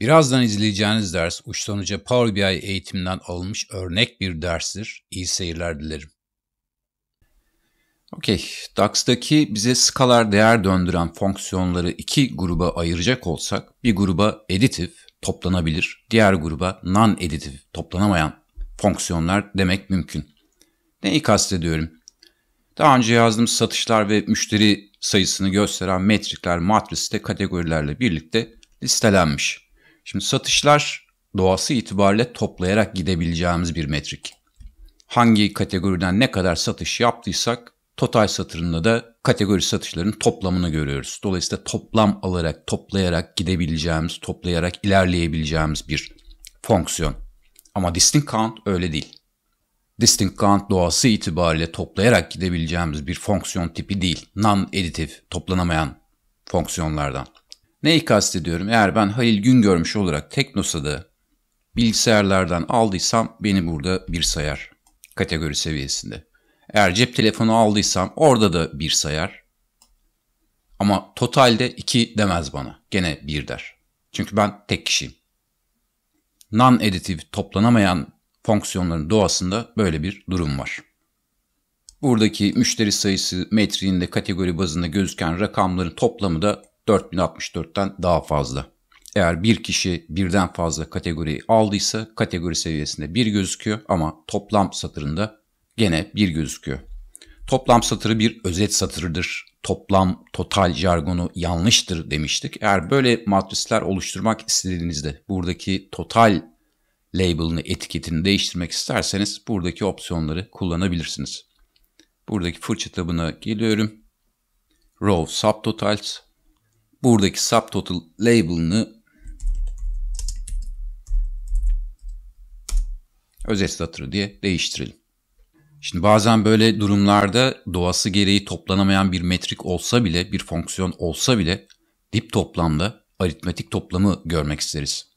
Birazdan izleyeceğiniz ders uçtan uca Power BI eğitiminden alınmış örnek bir derstir. İyi seyirler dilerim. Okey, daxtaki bize skalar değer döndüren fonksiyonları iki gruba ayıracak olsak, bir gruba editif, toplanabilir, diğer gruba non-editif, toplanamayan fonksiyonlar demek mümkün. Neyi kastediyorum? Daha önce yazdığım satışlar ve müşteri sayısını gösteren metrikler matriste kategorilerle birlikte listelenmiş. Şimdi satışlar doğası itibariyle toplayarak gidebileceğimiz bir metrik. Hangi kategoriden ne kadar satış yaptıysak total satırında da kategori satışlarının toplamını görüyoruz. Dolayısıyla toplam alarak, toplayarak gidebileceğimiz, toplayarak ilerleyebileceğimiz bir fonksiyon. Ama distinct count öyle değil. Distinct count doğası itibariyle toplayarak gidebileceğimiz bir fonksiyon tipi değil. Non-editive, toplanamayan fonksiyonlardan. Neyi kastediyorum? Eğer ben Halil gün görmüş olarak Teknosa'da bilgisayarlardan aldıysam beni burada bir sayar kategori seviyesinde. Eğer cep telefonu aldıysam orada da bir sayar. Ama totalde iki demez bana. Gene bir der. Çünkü ben tek kişiyim. Non-editive toplanamayan fonksiyonların doğasında böyle bir durum var. Buradaki müşteri sayısı metriğinde kategori bazında gözüken rakamların toplamı da 4064'ten daha fazla. Eğer bir kişi birden fazla kategoriyi aldıysa kategori seviyesinde bir gözüküyor ama toplam satırında gene bir gözüküyor. Toplam satırı bir özet satırıdır. Toplam total jargonu yanlıştır demiştik. Eğer böyle matrisler oluşturmak istediğinizde buradaki total label'ını etiketini değiştirmek isterseniz buradaki opsiyonları kullanabilirsiniz. Buradaki fırça tabına geliyorum. Row Subtotals buradaki subtotal label'ını özet satırı diye değiştirelim. Şimdi bazen böyle durumlarda doğası gereği toplanamayan bir metrik olsa bile, bir fonksiyon olsa bile dip toplamda aritmetik toplamı görmek isteriz.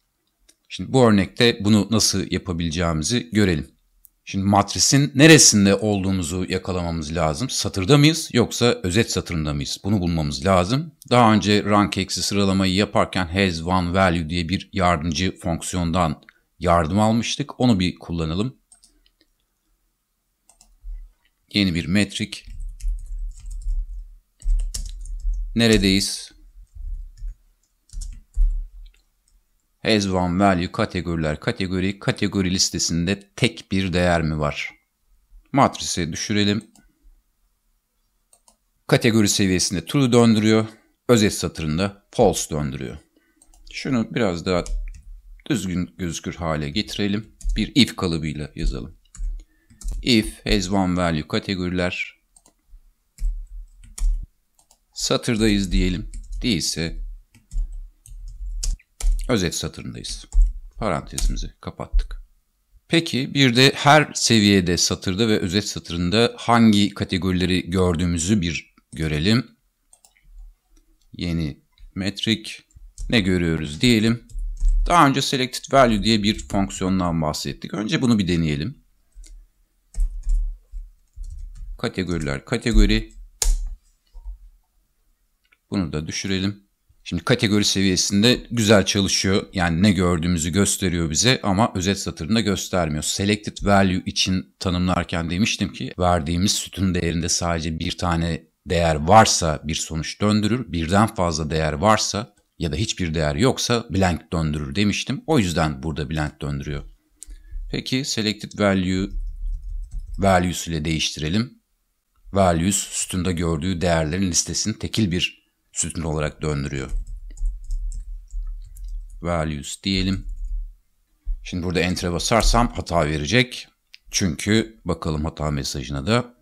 Şimdi bu örnekte bunu nasıl yapabileceğimizi görelim. Şimdi matrisin neresinde olduğumuzu yakalamamız lazım. Satırda mıyız yoksa özet satırında mıyız? Bunu bulmamız lazım. Daha önce rank eksi sıralamayı yaparken has one value diye bir yardımcı fonksiyondan yardım almıştık. Onu bir kullanalım. Yeni bir metrik. Neredeyiz? As one value kategoriler kategori kategori listesinde tek bir değer mi var? Matrisi düşürelim. Kategori seviyesinde true döndürüyor. Özet satırında false döndürüyor. Şunu biraz daha düzgün gözükür hale getirelim. Bir if kalıbıyla yazalım. If has one value kategoriler satırdayız diyelim. Değilse Özet satırındayız. Parantezimizi kapattık. Peki bir de her seviyede satırda ve özet satırında hangi kategorileri gördüğümüzü bir görelim. Yeni metrik ne görüyoruz diyelim. Daha önce selected value diye bir fonksiyondan bahsettik. Önce bunu bir deneyelim. Kategoriler kategori. Bunu da düşürelim. Şimdi kategori seviyesinde güzel çalışıyor. Yani ne gördüğümüzü gösteriyor bize ama özet satırında göstermiyor. Selected value için tanımlarken demiştim ki verdiğimiz sütun değerinde sadece bir tane değer varsa bir sonuç döndürür. Birden fazla değer varsa ya da hiçbir değer yoksa blank döndürür demiştim. O yüzden burada blank döndürüyor. Peki selected value values ile değiştirelim. Values sütunda gördüğü değerlerin listesinin tekil bir sütun olarak döndürüyor. Values diyelim. Şimdi burada enter'e basarsam hata verecek. Çünkü bakalım hata mesajına da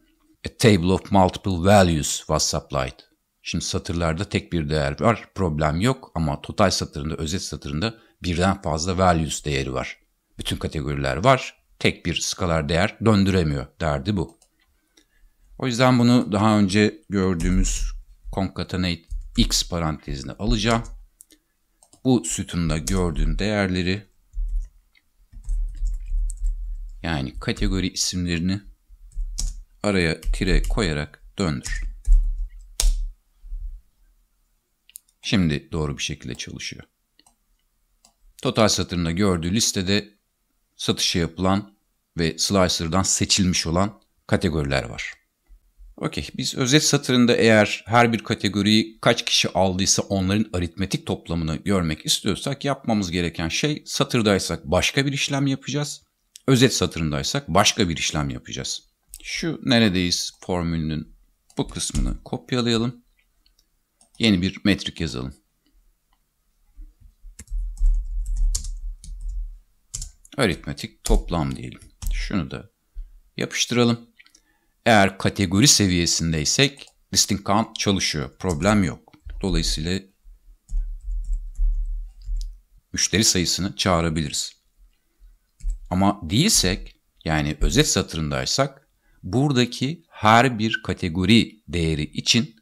A table of multiple values was supplied. Şimdi satırlarda tek bir değer var. Problem yok ama total satırında, özet satırında birden fazla values değeri var. Bütün kategoriler var. Tek bir skalar değer döndüremiyor. Derdi bu. O yüzden bunu daha önce gördüğümüz concatenate x parantezine alacağım. Bu sütunda gördüğüm değerleri yani kategori isimlerini araya tire koyarak döndür. Şimdi doğru bir şekilde çalışıyor. Total satırında gördüğü listede satışa yapılan ve slicer'dan seçilmiş olan kategoriler var. Okey, biz özet satırında eğer her bir kategoriyi kaç kişi aldıysa onların aritmetik toplamını görmek istiyorsak yapmamız gereken şey satırdaysak başka bir işlem yapacağız. Özet satırındaysak başka bir işlem yapacağız. Şu neredeyiz formülünün bu kısmını kopyalayalım. Yeni bir metrik yazalım. Aritmetik toplam diyelim. Şunu da yapıştıralım. Eğer kategori seviyesindeysek listing count çalışıyor. Problem yok. Dolayısıyla müşteri sayısını çağırabiliriz. Ama değilsek yani özet satırındaysak buradaki her bir kategori değeri için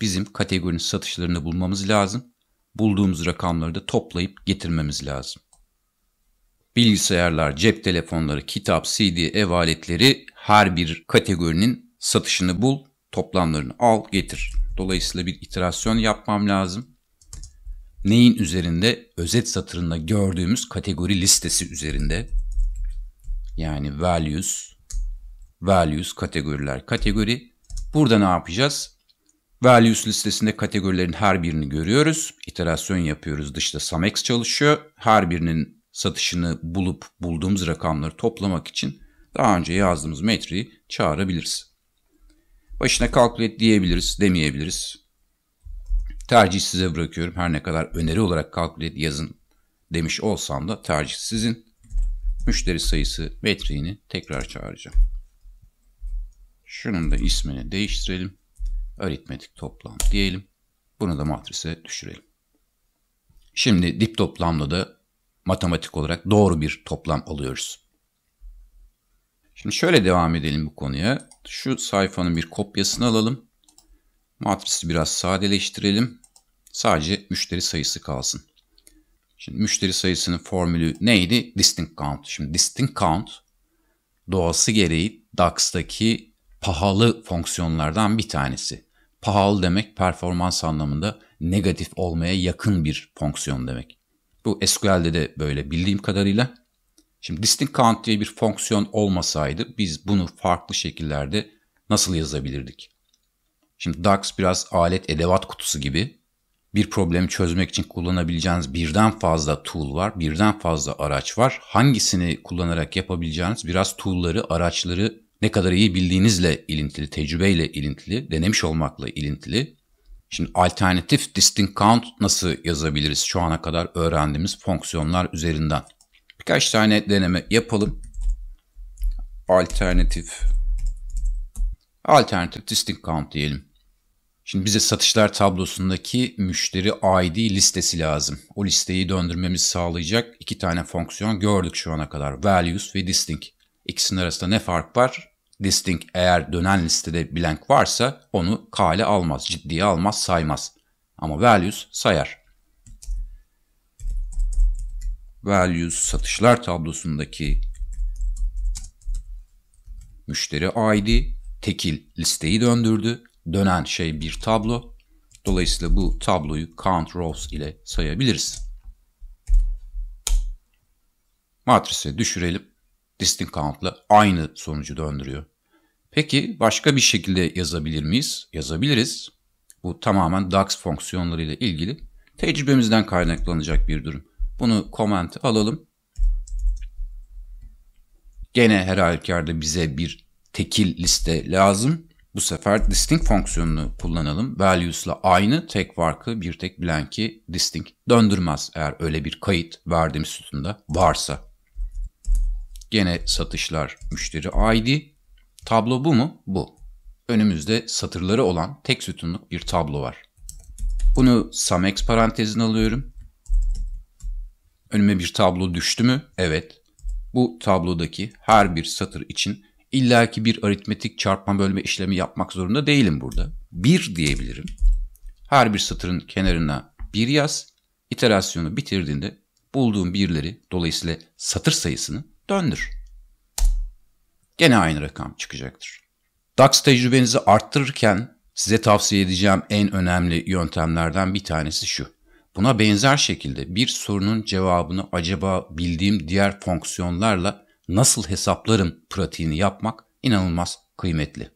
bizim kategorinin satışlarını bulmamız lazım. Bulduğumuz rakamları da toplayıp getirmemiz lazım. Bilgisayarlar, cep telefonları, kitap, CD, ev aletleri her bir kategorinin satışını bul, toplamlarını al, getir. Dolayısıyla bir iterasyon yapmam lazım. Neyin üzerinde? Özet satırında gördüğümüz kategori listesi üzerinde. Yani values, values, kategoriler, kategori. Burada ne yapacağız? Values listesinde kategorilerin her birini görüyoruz. İterasyon yapıyoruz. Dışta Samex çalışıyor. Her birinin satışını bulup bulduğumuz rakamları toplamak için daha önce yazdığımız metriği çağırabiliriz. Başına calculate diyebiliriz, demeyebiliriz. Tercih size bırakıyorum. Her ne kadar öneri olarak calculate yazın demiş olsam da tercih sizin. Müşteri sayısı metriğini tekrar çağıracağım. Şunun da ismini değiştirelim. Aritmetik toplam diyelim. Bunu da matrise düşürelim. Şimdi dip toplamla da matematik olarak doğru bir toplam alıyoruz. Şimdi şöyle devam edelim bu konuya. Şu sayfanın bir kopyasını alalım. Matrisi biraz sadeleştirelim. Sadece müşteri sayısı kalsın. Şimdi müşteri sayısının formülü neydi? Distinct count. Şimdi distinct count doğası gereği DAX'taki pahalı fonksiyonlardan bir tanesi. Pahalı demek performans anlamında negatif olmaya yakın bir fonksiyon demek. Bu SQL'de de böyle bildiğim kadarıyla. Şimdi distinct count diye bir fonksiyon olmasaydı biz bunu farklı şekillerde nasıl yazabilirdik? Şimdi DAX biraz alet edevat kutusu gibi. Bir problemi çözmek için kullanabileceğiniz birden fazla tool var, birden fazla araç var. Hangisini kullanarak yapabileceğiniz biraz tool'ları, araçları ne kadar iyi bildiğinizle ilintili, tecrübeyle ilintili, denemiş olmakla ilintili. Şimdi alternatif distinct count nasıl yazabiliriz şu ana kadar öğrendiğimiz fonksiyonlar üzerinden? Birkaç tane deneme yapalım. Alternatif alternatif distinct count diyelim. Şimdi bize satışlar tablosundaki müşteri ID listesi lazım. O listeyi döndürmemizi sağlayacak iki tane fonksiyon gördük şu ana kadar. Values ve distinct. İkisinin arasında ne fark var? Distinct eğer dönen listede blank varsa onu kale almaz, ciddiye almaz, saymaz. Ama values sayar values satışlar tablosundaki müşteri ID tekil listeyi döndürdü. Dönen şey bir tablo. Dolayısıyla bu tabloyu count rows ile sayabiliriz. Matrise düşürelim. Distinct count ile aynı sonucu döndürüyor. Peki başka bir şekilde yazabilir miyiz? Yazabiliriz. Bu tamamen DAX fonksiyonları ile ilgili tecrübemizden kaynaklanacak bir durum. Bunu comment alalım. Gene her halükarda bize bir tekil liste lazım. Bu sefer distinct fonksiyonunu kullanalım. Values ile aynı tek farkı bir tek blank'i distinct döndürmez eğer öyle bir kayıt verdiğimiz sütunda varsa. Gene satışlar müşteri ID. Tablo bu mu? Bu. Önümüzde satırları olan tek sütunluk bir tablo var. Bunu sum x parantezine alıyorum. Önüme bir tablo düştü mü? Evet. Bu tablodaki her bir satır için illaki bir aritmetik çarpma bölme işlemi yapmak zorunda değilim burada. 1 diyebilirim. Her bir satırın kenarına 1 yaz. İterasyonu bitirdiğinde bulduğum birleri dolayısıyla satır sayısını döndür. Gene aynı rakam çıkacaktır. DAX tecrübenizi arttırırken size tavsiye edeceğim en önemli yöntemlerden bir tanesi şu. Buna benzer şekilde bir sorunun cevabını acaba bildiğim diğer fonksiyonlarla nasıl hesaplarım pratiğini yapmak inanılmaz kıymetli.